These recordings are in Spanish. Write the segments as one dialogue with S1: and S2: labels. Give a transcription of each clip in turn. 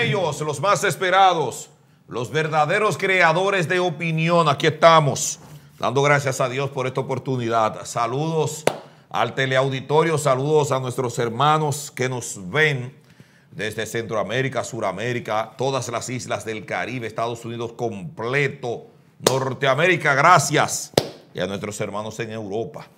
S1: ellos, los más esperados, los verdaderos creadores de opinión. Aquí estamos, dando gracias a Dios por esta oportunidad. Saludos al teleauditorio, saludos a nuestros hermanos que nos ven desde Centroamérica, Suramérica, todas las islas del Caribe, Estados Unidos completo, Norteamérica, gracias. Y a nuestros hermanos en Europa.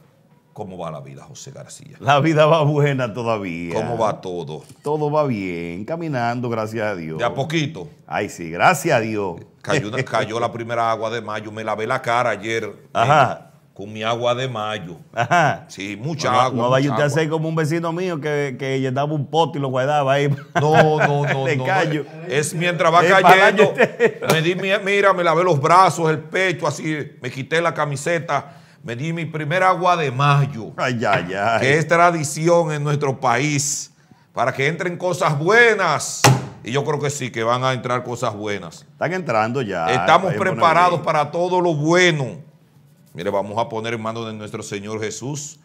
S1: ¿Cómo va la vida, José García? La vida va buena todavía. ¿Cómo va todo? Todo va bien, caminando, gracias a Dios. ¿De a poquito? Ay, sí, gracias a Dios. Cayó, la primera agua de mayo, me lavé la cara ayer. Eh, con mi agua de mayo. Ajá. Sí, mucha agua. No vaya usted a como un vecino mío que, llenaba un pote y lo guardaba ahí. No, no, no. Es mientras va cayendo. Me di, mira, me lavé los brazos, el pecho, así, me quité la camiseta me di mi primer agua de mayo. Ay, ay, ay. es tradición en nuestro país. Para que entren cosas buenas. Y yo creo que sí, que van a entrar cosas buenas. Están entrando ya. Estamos preparados para todo lo bueno. Mire, vamos a poner en manos de nuestro Señor Jesús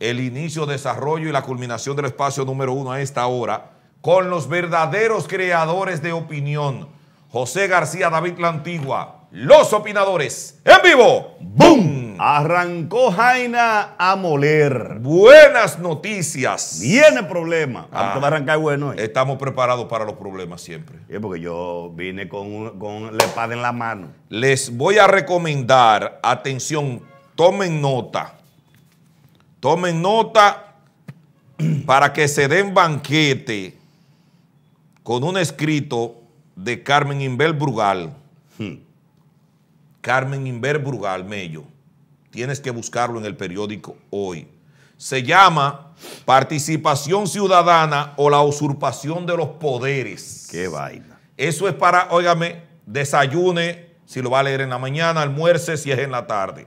S1: el inicio, desarrollo y la culminación del espacio número uno a esta hora con los verdaderos creadores de opinión. José García, David La Antigua, los opinadores. En vivo, ¡boom! Arrancó Jaina a moler. Buenas noticias. Viene problema. Ah, va a arrancar bueno. Eh. Estamos preparados para los problemas siempre. Es porque yo vine con, con la espada en la mano. Les voy a recomendar, atención, tomen nota. Tomen nota para que se den banquete con un escrito de Carmen Inbel Brugal. Hmm. Carmen Inver Brugal Mello. Tienes que buscarlo en el periódico hoy. Se llama Participación Ciudadana o la usurpación de los poderes. Qué vaina. Eso es para, óigame, desayune si lo va a leer en la mañana, almuerce si es en la tarde.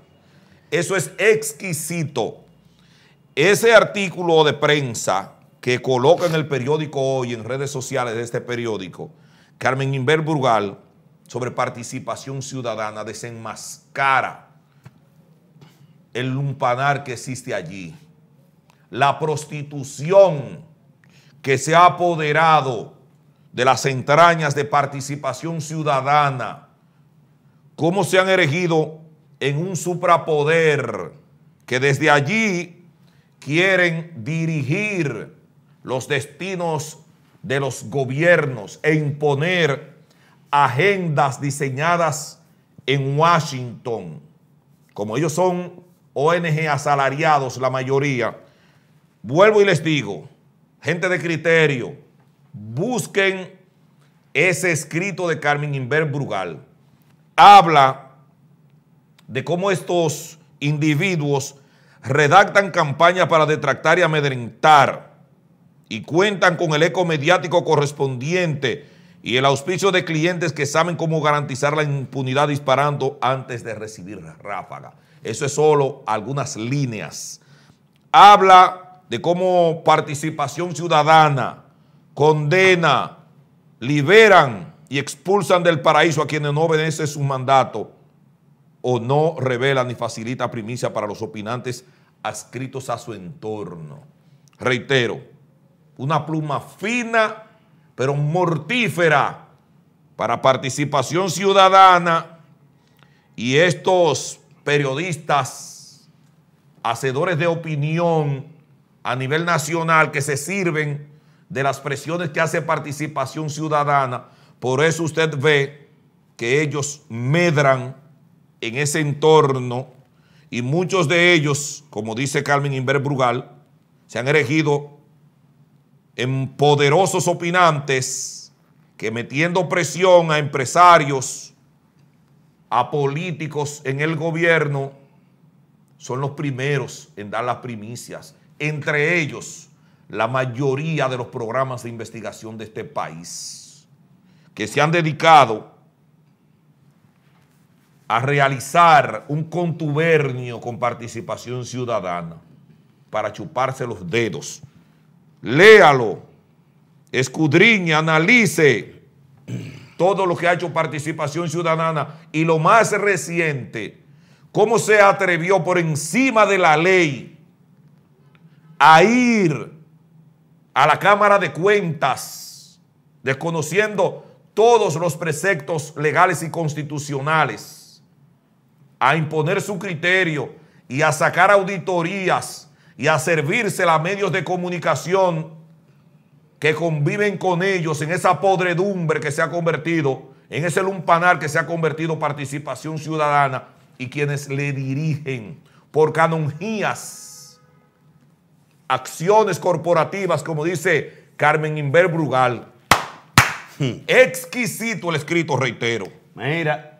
S1: Eso es exquisito. Ese artículo de prensa que coloca en el periódico hoy, en redes sociales de este periódico, Carmen Inver sobre participación ciudadana desenmascara el lumpanar que existe allí, la prostitución que se ha apoderado de las entrañas de participación ciudadana, cómo se han erigido en un suprapoder que desde allí quieren dirigir los destinos de los gobiernos e imponer agendas diseñadas en Washington. Como ellos son ONG asalariados, la mayoría, vuelvo y les digo, gente de criterio, busquen ese escrito de Carmen Inver Brugal. Habla de cómo estos individuos redactan campañas para detractar y amedrentar y cuentan con el eco mediático correspondiente y el auspicio de clientes que saben cómo garantizar la impunidad disparando antes de recibir ráfaga. Eso es solo algunas líneas. Habla de cómo participación ciudadana condena, liberan y expulsan del paraíso a quienes no obedecen su mandato o no revelan ni facilita primicia para los opinantes adscritos a su entorno. Reitero, una pluma fina pero mortífera para participación ciudadana y estos periodistas, hacedores de opinión a nivel nacional que se sirven de las presiones que hace participación ciudadana, por eso usted ve que ellos medran en ese entorno y muchos de ellos, como dice Carmen Inver Brugal, se han elegido en poderosos opinantes que metiendo presión a empresarios, a políticos en el gobierno, son los primeros en dar las primicias. Entre ellos, la mayoría de los programas de investigación de este país, que se han dedicado a realizar un contubernio con participación ciudadana para chuparse los dedos léalo, escudriñe, analice todo lo que ha hecho participación ciudadana y lo más reciente, cómo se atrevió por encima de la ley a ir a la Cámara de Cuentas, desconociendo todos los preceptos legales y constitucionales, a imponer su criterio y a sacar auditorías y a servirse a medios de comunicación que conviven con ellos en esa podredumbre que se ha convertido, en ese lumpanar que se ha convertido participación ciudadana y quienes le dirigen por canonjías, acciones corporativas, como dice Carmen Inver Brugal. Hmm. Exquisito el escrito, reitero. Mira,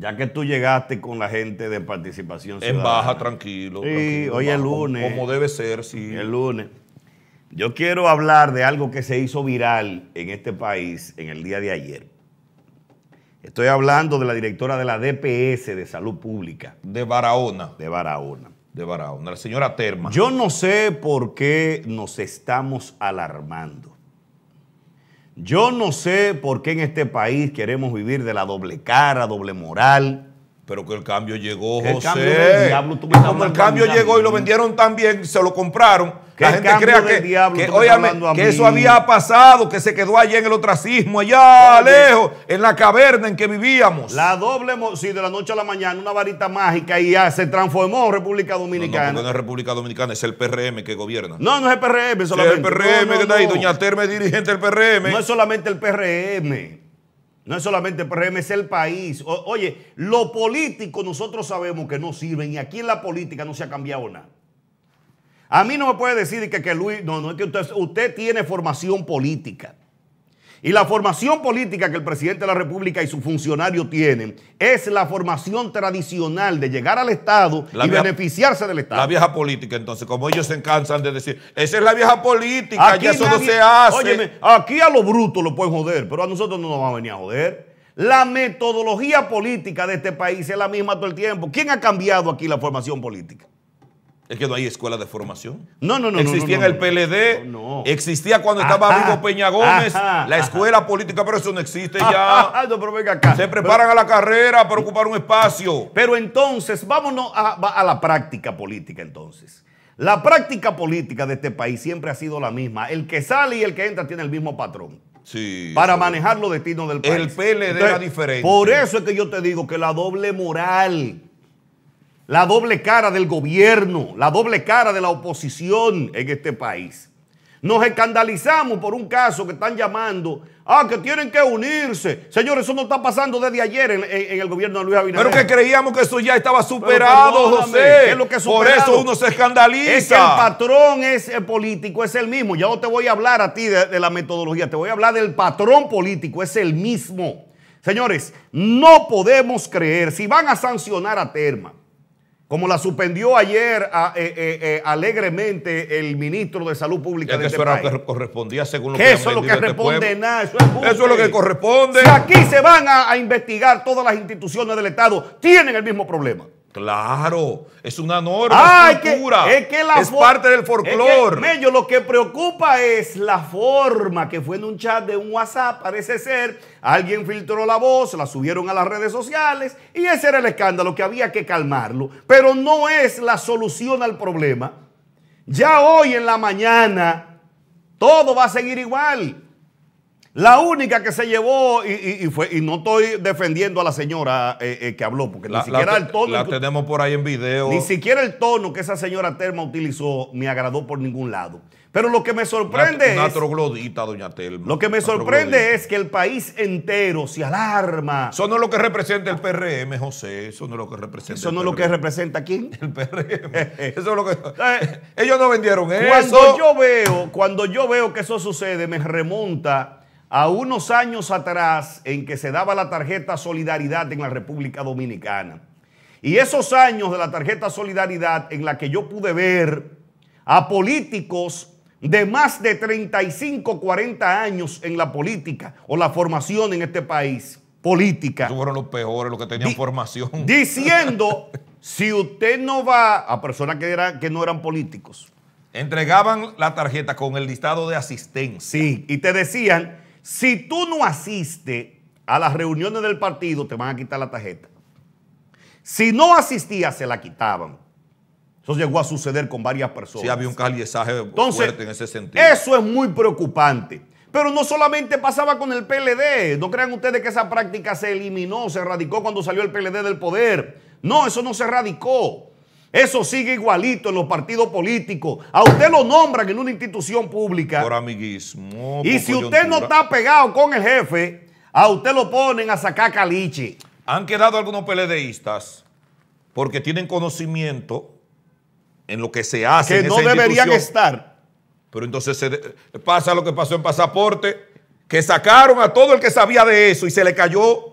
S1: ya que tú llegaste con la gente de participación ciudadana. En baja, tranquilo. Sí, hoy es lunes. Como debe ser, sí. El lunes. Yo quiero hablar de algo que se hizo viral en este país en el día de ayer. Estoy hablando de la directora de la DPS de Salud Pública. De Barahona. De Barahona. De Barahona, la señora Terma. Yo no sé por qué nos estamos alarmando. Yo no sé por qué en este país queremos vivir de la doble cara, doble moral. Pero que el cambio llegó, José. El cambio Como el cambio llegó y lo vendieron tan bien, se lo compraron. La gente crea que, que, eso había pasado, que se quedó allá en el ostracismo, allá lejos, en la caverna en que vivíamos. La doble sí, de la noche a la mañana, una varita mágica y ya se transformó República Dominicana. No, no, es República Dominicana, es el PRM que gobierna. No, no es el PRM, solamente. el PRM que está ahí, Doña Terme dirigente del PRM. No es solamente el PRM. No es solamente el PRM, es el país. oye, lo político nosotros sabemos que no sirve y aquí en la política no se ha cambiado nada. A mí no me puede decir que, Luis, no, no, es que usted tiene formación política. Y la formación política que el presidente de la República y su funcionario tienen es la formación tradicional de llegar al Estado y beneficiarse del Estado. La vieja política, entonces, como ellos se cansan de decir, esa es la vieja política, ya eso no se hace. Óyeme, aquí a lo bruto lo pueden joder, pero a nosotros no nos va a venir a joder. La metodología política de este país es la misma todo el tiempo. ¿Quién ha cambiado aquí la formación política? Es que no hay escuela de formación. No, no, no. Existía en el PLD. existía cuando estaba Vigo Peña Gómez. la escuela política, pero eso no existe ya. Ah, ah, Se preparan a la carrera para ocupar un espacio. Pero entonces, vámonos a, la práctica política entonces. La práctica política de este país siempre ha sido la misma. El que sale y el que entra tiene el mismo patrón. Sí, para manejar los destinos del país. El PLD era diferente. Por eso es que yo te digo que la doble moral la doble cara del gobierno, la doble cara de la oposición en este país. Nos escandalizamos por un caso que están llamando, ah, que tienen que unirse. Señores, eso no está pasando desde ayer en, el gobierno de Luis Abinader. Pero que creíamos que eso ya estaba superado, José. Por eso uno se escandaliza. Es que el patrón es eh, político, es el mismo. Ya no te voy a hablar a ti de, de la metodología, te voy a hablar del patrón político, es el mismo. Señores, no podemos creer, si van a sancionar a Terma, como la suspendió ayer eh, eh, eh, alegremente el ministro de Salud Pública de este eso que correspondía según lo Eso es lo que este eso es, lo que corresponde. Si aquí se van a investigar todas las instituciones del Estado, tienen el mismo problema. Claro, es una norma, es es, que, parte del folclore. Es lo que preocupa es la forma que fue en un chat de un WhatsApp, parece ser, alguien filtró la voz, la subieron a las redes sociales y ese era el escándalo que había que calmarlo, pero no es la solución al problema. Ya hoy en la mañana todo va a seguir igual. La única que se llevó, y, fue, y no estoy defendiendo a la señora eh, eh, que habló, porque ni siquiera el tono. La tenemos por ahí en video. Ni siquiera el tono que esa señora Telma utilizó me agradó por ningún lado. Pero lo que me sorprende es. una troglodita, doña Telma. Lo que me sorprende es que el país entero se alarma. Eso no es lo que representa el PRM, José. Eso no es lo que representa. Eso no es lo que representa quién? El PRM. eso es lo que. Eh, ellos no vendieron cuando eso. Yo veo, cuando yo veo que eso sucede, me remonta a unos años atrás en que se daba la tarjeta Solidaridad en la República Dominicana. Y esos años de la tarjeta Solidaridad en la que yo pude ver a políticos de más de 35, 40 años en la política o la formación en este país, política. Esos fueron los peores, los que tenían formación. Diciendo, si usted no va a personas que, que no eran políticos. Entregaban la tarjeta con el listado de asistencia. Sí, y te decían, si tú no asistes a las reuniones del partido, te van a quitar la tarjeta. Si no asistías, se la quitaban. Eso llegó a suceder con varias personas. Sí, había un caliesaje fuerte en ese sentido. Eso es muy preocupante. Pero no solamente pasaba con el PLD. No crean ustedes que esa práctica se eliminó, se erradicó cuando salió el PLD del poder. No, eso no se erradicó. Eso sigue igualito en los partidos políticos. A usted lo nombran en una institución pública. Por amiguismo. Y si usted no está pegado con el jefe, a usted lo ponen a sacar caliche. Han quedado algunos peledeístas porque tienen conocimiento en lo que se hace. Que no deberían estar. Pero entonces se pasa lo que pasó en pasaporte, que sacaron a todo el que sabía de eso y se le cayó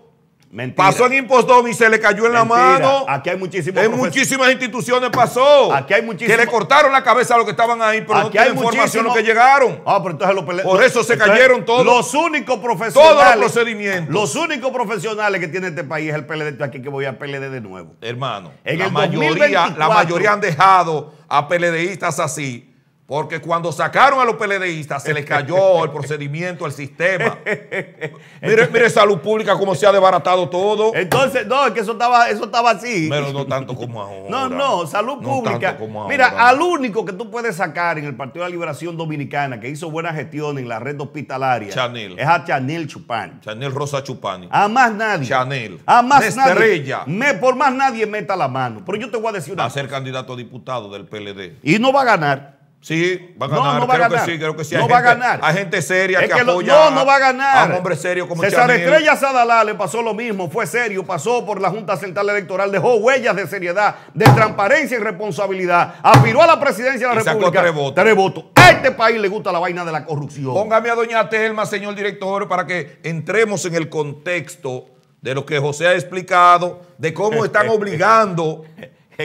S1: Pasó en Impostón y se le cayó en la mano. Aquí hay muchísimos En muchísimas instituciones pasó. Aquí hay muchísimos. Que le cortaron la cabeza a los que estaban ahí, pero Aquí hay información los que llegaron. Ah, pero entonces los Por eso se cayeron todos. Los únicos profesionales. Todos los procedimientos. Los únicos profesionales que tiene este país es el PLD. Estoy aquí que voy a PLD de nuevo. Hermano, en la, mayoría, la mayoría han dejado a PLDistas así porque cuando sacaron a los PLDistas se les cayó el procedimiento, el sistema. Mire, mire salud pública cómo se ha desbaratado todo. Entonces, no, es que eso estaba, eso estaba así. Pero no tanto como ahora. No, no, salud pública. Mira, al único que tú puedes sacar en el Partido de la Liberación Dominicana que hizo buena gestión en la red hospitalaria Chanel. es a Chanel Chupani. Chanel Rosa Chupani. A más nadie. Chanel. A más Estrella. nadie. Me, por más nadie meta la mano. Pero yo te voy a decir una Va a ser candidato a diputado del PLD. Y no va a ganar. Sí, va a ganar. No, no va a ganar. que sí, creo no gente, va a ganar. gente seria que, apoya no, no va a ganar. a un hombre serio como César Estrella Sadalá le pasó lo mismo, fue serio, pasó por la Junta Central Electoral, dejó huellas de seriedad, de transparencia y responsabilidad, aspiró a la presidencia de la República. votos. Tres votos. A este país le gusta la vaina de la corrupción. Póngame a doña Telma, señor director, para que entremos en el contexto de lo que José ha explicado, de cómo están obligando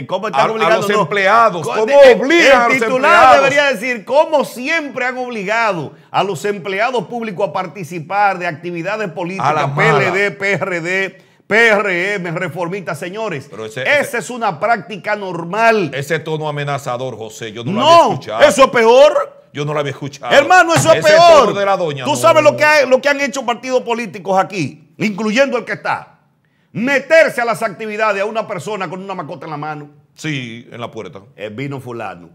S1: ¿Cómo están obligando? A los empleados. ¿Cómo obligan a los empleados? El titular debería decir, ¿cómo siempre han obligado a los empleados públicos a participar de actividades políticas, PLD, PRD, PRM, reformistas, señores. esa es una práctica normal. Ese tono amenazador, José, yo no, lo había escuchado. Eso es peor. Yo no lo había escuchado. Hermano, eso es peor. de la doña, Tú sabes lo que, lo que han hecho partidos políticos aquí, incluyendo el que está meterse a las actividades a una persona con una macota en la mano. Sí, en la puerta. El eh, vino fulano.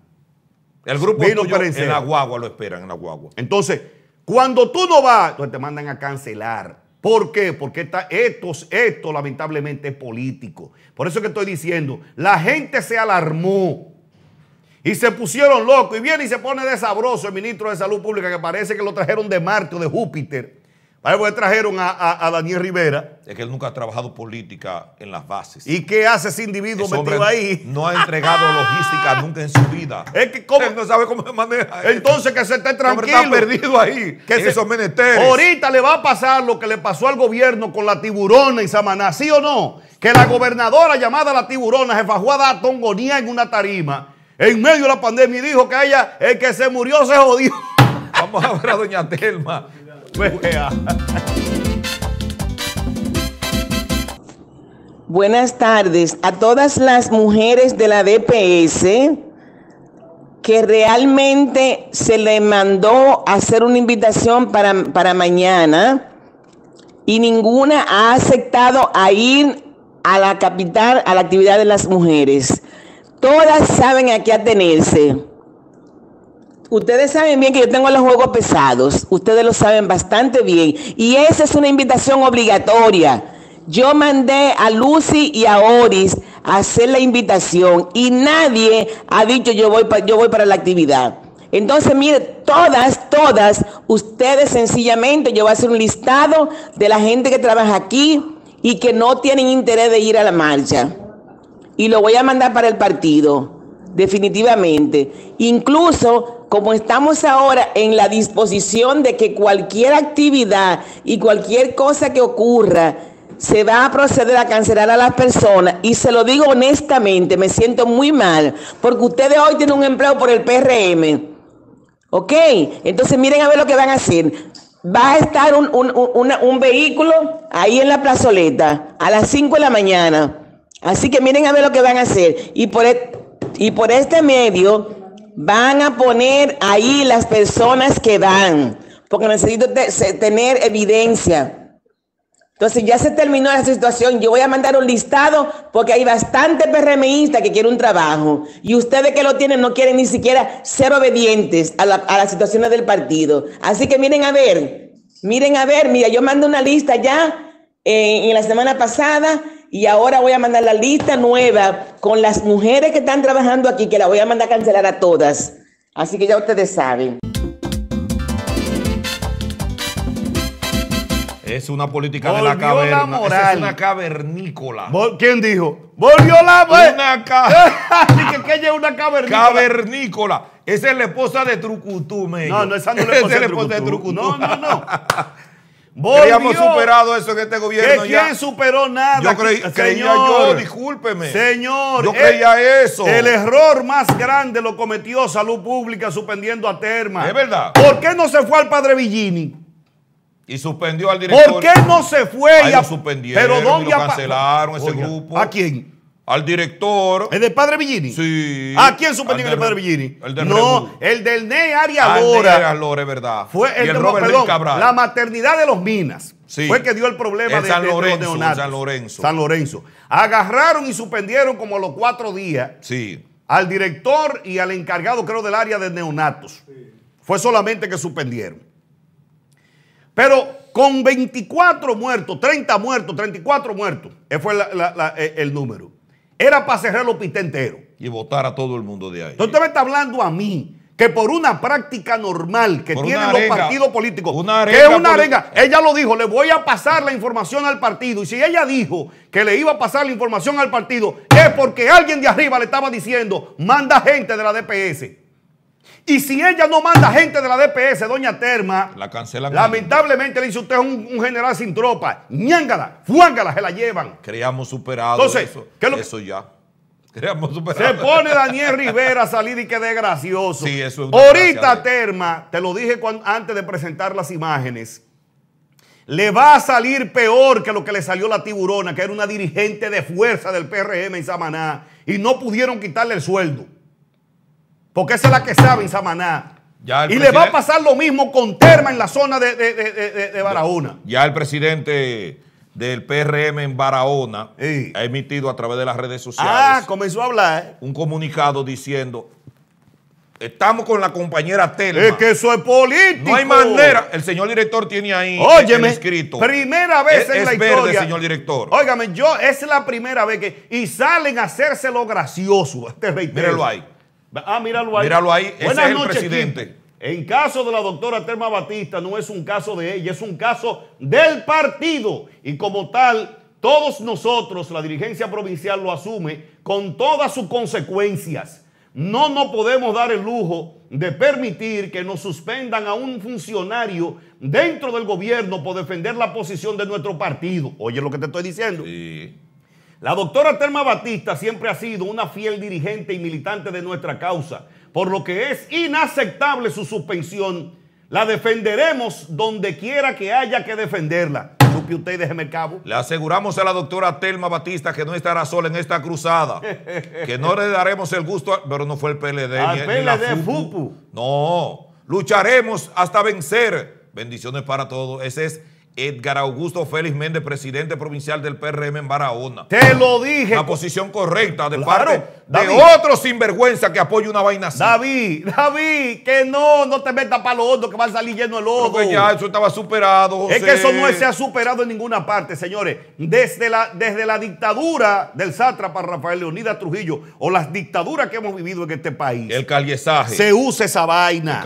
S1: El grupo vino tuyo, en la guagua lo esperan, en la guagua. Entonces, cuando tú no vas, te mandan a cancelar. ¿Por qué? Porque estos, esto lamentablemente es político. Por eso que estoy diciendo, la gente se alarmó y se pusieron locos y viene y se pone de el ministro de Salud Pública que parece que lo trajeron de Marte o de Júpiter Ahí voy, pues, trajeron a, Daniel Rivera. Es que él nunca ha trabajado política en las bases. ¿Y qué hace ese individuo metido ahí? No ha entregado logística nunca en su vida. Es que ¿cómo? no sabe cómo se maneja. Entonces que se esté tranquilo. Está perdido ahí. Que se... esos Ahorita le va a pasar lo que le pasó al gobierno con la tiburona y Samaná, ¿sí o no? Que la gobernadora llamada la tiburona se fajó a dar tongonía en una tarima en medio de la pandemia y dijo que ella, el que se murió se jodió. Vamos a ver a doña Telma.
S2: Buenas tardes a todas las mujeres de la DPS que realmente se le mandó hacer una invitación para, para mañana y ninguna ha aceptado a ir a la capital a la actividad de las mujeres. Todas saben a qué atenerse. Ustedes saben bien que yo tengo los juegos pesados, ustedes lo saben bastante bien, y esa es una invitación obligatoria. Yo mandé a Lucy y a Oris a hacer la invitación y nadie ha dicho yo voy, yo voy para la actividad. Entonces, mire, todas, todas, ustedes sencillamente, yo voy a hacer un listado de la gente que trabaja aquí y que no tienen interés de ir a la marcha. Y lo voy a mandar para el partido, definitivamente. Incluso como estamos ahora en la disposición de que cualquier actividad y cualquier cosa que ocurra, se va a proceder a cancelar a las personas y se lo digo honestamente, me siento muy mal, porque ustedes hoy tienen un empleo por el PRM. ¿Ok? Entonces miren a ver lo que van a hacer. Va a estar un, vehículo ahí en la plazoleta a las 5 de la mañana. Así que miren a ver lo que van a hacer. Y por, e, y por este medio Van a poner ahí las personas que dan, porque necesito tener evidencia. Entonces ya se terminó la situación. Yo voy a mandar un listado porque hay bastante PRMistas que quiere un trabajo. Y ustedes que lo tienen no quieren ni siquiera ser obedientes a, la, a las situaciones del partido. Así que miren a ver, miren a ver, mira, yo mando una lista ya eh, en la semana pasada y ahora voy a mandar la lista nueva con las mujeres que están trabajando aquí, que la voy a mandar a cancelar a todas. Así que ya ustedes saben.
S1: Es una política de la caverna. moral. es una cavernícola. ¿Quién dijo? Volvió la moral. Eh. que ella es una cavernícola. Cavernícola. Esa es la esposa de Trucutú, No, no, esa no es la esposa, de, No, no, no. Volvió. Habíamos superado eso en este gobierno. ¿Quién superó nada? señor, discúlpeme. Señor. Yo creía eh, eso. El error más grande lo cometió Salud Pública suspendiendo a Terma. Es verdad. ¿Por qué no se fue al padre Villini? Y suspendió al director. ¿Por qué no se fue? y suspendieron, pero ¿dónde y cancelaron ese grupo. ¿A quién? al director. ¿El del padre Villini? Sí. ¿A ah, quién suspendió el padre Villini? El del No, el del Ney Arias Lora. Arias es verdad. Fue el, de, Cabral. La maternidad de los Minas. Sí. Fue que dio el problema de, San Lorenzo, San Lorenzo. San Lorenzo. Agarraron y suspendieron como a los cuatro días. Sí. Al director y al encargado, creo, del área de neonatos. Sí. Fue solamente que suspendieron. Pero con 24 muertos, 30 muertos, 34 muertos, ese eh, fue eh, el número era para cerrar los hospital entero. Y votar a todo el mundo de ahí. Entonces me está hablando a mí que por una práctica normal que tienen los partidos políticos, una que es una arenga, ella lo dijo, le voy a pasar la información al partido. Y si ella dijo que le iba a pasar la información al partido, es porque alguien de arriba le estaba diciendo, manda gente de la DPS. Y si ella no manda gente de la DPS, doña Terma, la Lamentablemente le dice usted un, un general sin tropa. Ñángala, fuángala, se la llevan. Creamos superado. Entonces, eso, eso ya. Creamos superado. Se pone Daniel Rivera a salir y que gracioso. Ahorita Terma, te lo dije antes de presentar las imágenes, le va a salir peor que lo que le salió la tiburona, que era una dirigente de fuerza del PRM en Samaná, y no pudieron quitarle el sueldo porque esa es la que sabe en Samaná. y le va a pasar lo mismo con Terma en la zona de, Barahona. Ya el presidente del PRM en Barahona ha emitido a través de las redes ah, sociales. Ah, comenzó a hablar. Eh. Un comunicado diciendo, estamos con la compañera Tele. Es que eso es político. No hay manera. El señor director tiene ahí Óyeme, escrito. primera vez en la verde, señor director. Óigame, yo, es la primera vez que... Y salen a hacérselo gracioso. Este Mírenlo ahí. Ah, míralo ahí. Míralo ahí, Buenas noches, presidente. En caso de la doctora Terma Batista, no es un caso de ella, es un caso del partido. Y como tal, todos nosotros, la dirigencia provincial lo asume con todas sus consecuencias. No nos podemos dar el lujo de permitir que nos suspendan a un funcionario dentro del gobierno por defender la posición de nuestro partido. Oye lo que te estoy diciendo. Sí. La doctora Telma Batista siempre ha sido una fiel dirigente y militante de nuestra causa, por lo que es inaceptable su suspensión. La defenderemos donde quiera que haya que defenderla. Supe usted, déjeme cabo. Le aseguramos a la doctora Telma Batista que no estará sola en esta cruzada. que no le daremos el gusto, pero no fue el PLD. Al ni, PLD la FUPU. No, lucharemos hasta vencer. Bendiciones para todos. Ese es Edgar Augusto Félix Méndez, presidente provincial del PRM en Barahona. Te lo dije. La posición correcta de parte de otro sinvergüenza que apoya una vaina así. David, David, que no, no te metas para los otro que van a salir lleno el lodo. Porque ya eso estaba superado, Es que eso no se ha superado en ninguna parte, señores. Desde la, desde la dictadura del sátrapa Rafael Leonidas Trujillo o las dictaduras que hemos vivido en este país. El caliesaje. Se usa esa vaina.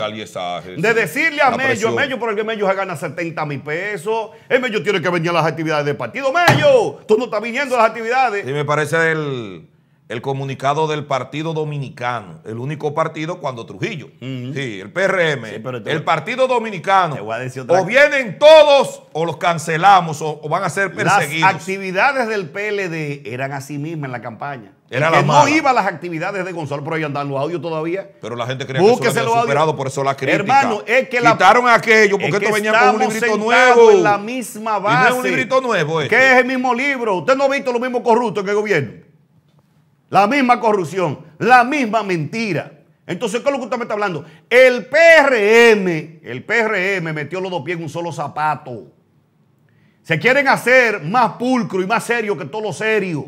S1: El De decirle a Mello, por Mello, porque Mello se gana 70 mil pesos. El Mello tiene que venir a las actividades del partido. Mello, tú no estás viniendo las actividades. Y me parece el el comunicado del Partido Dominicano, el único partido cuando Trujillo, sí, el PRM, el Partido Dominicano, o vienen todos o los cancelamos o, van a ser perseguidos. Las actividades del PLD eran así mismas en la campaña. Era no iba las actividades de Gonzalo, pero ahí andan los audios todavía. Pero la gente creía que se lo superado, por eso la crítica. Hermano, es que la... Quitaron aquello porque esto venía con un librito nuevo. en la misma base. no es un librito nuevo eh. Que este. es el mismo libro. Usted no ha visto lo mismo corrupto en el gobierno la misma corrupción, la misma mentira. Entonces, ¿qué es lo que usted me está hablando? El PRM, el PRM metió los dos pies en un solo zapato. Se quieren hacer más pulcro y más serio que todo lo serio.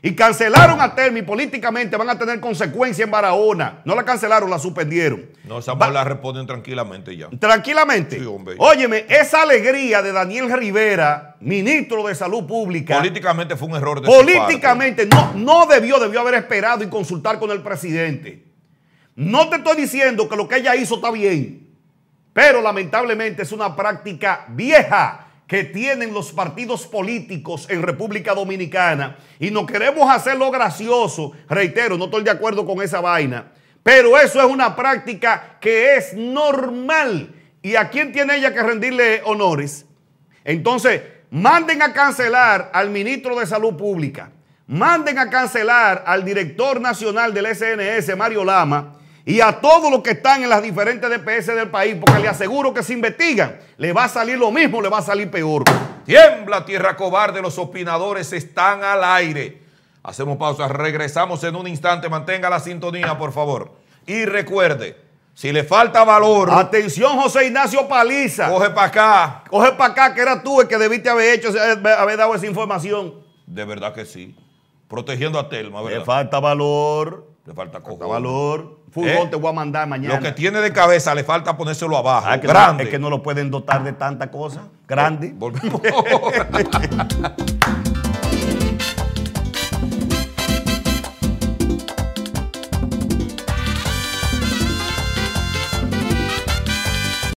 S1: Y cancelaron a Termi políticamente, van a tener consecuencia en Barahona. No la cancelaron, la suspendieron. No, esa Va... la responden tranquilamente ya. Tranquilamente. Sí, hombre. Óyeme, esa alegría de Daniel Rivera, ministro de Salud Pública. Políticamente fue un error de Políticamente, no, no debió, debió haber esperado y consultar con el presidente. No te estoy diciendo que lo que ella hizo está bien, pero lamentablemente es una práctica vieja que tienen los partidos políticos en República Dominicana y no queremos hacerlo gracioso, reitero, no estoy de acuerdo con esa vaina, pero eso es una práctica que es normal. ¿Y a quién tiene ella que rendirle honores? Entonces, manden a cancelar al ministro de Salud Pública, manden a cancelar al director nacional del SNS, Mario Lama, y a todos los que están en las diferentes DPS del país, porque le aseguro que si investigan, le va a salir lo mismo, le va a salir peor. Tiembla, tierra cobarde, los opinadores están al aire. Hacemos pausa, regresamos en un instante, mantenga la sintonía, por favor. Y recuerde, si le falta valor. Atención, José Ignacio Paliza. Coge para acá. Coge para acá, que era tú el que debiste haber hecho, eh, haber dado esa información. De verdad que sí. Protegiendo a Telma, ¿verdad? Le falta valor. Le falta cojo. valor. Fútbol eh, te voy a mandar mañana. Lo que tiene de cabeza le falta ponérselo abajo. Ah, que grande. No, es que no lo pueden dotar de tanta cosa. Eh, grande. Volvemos.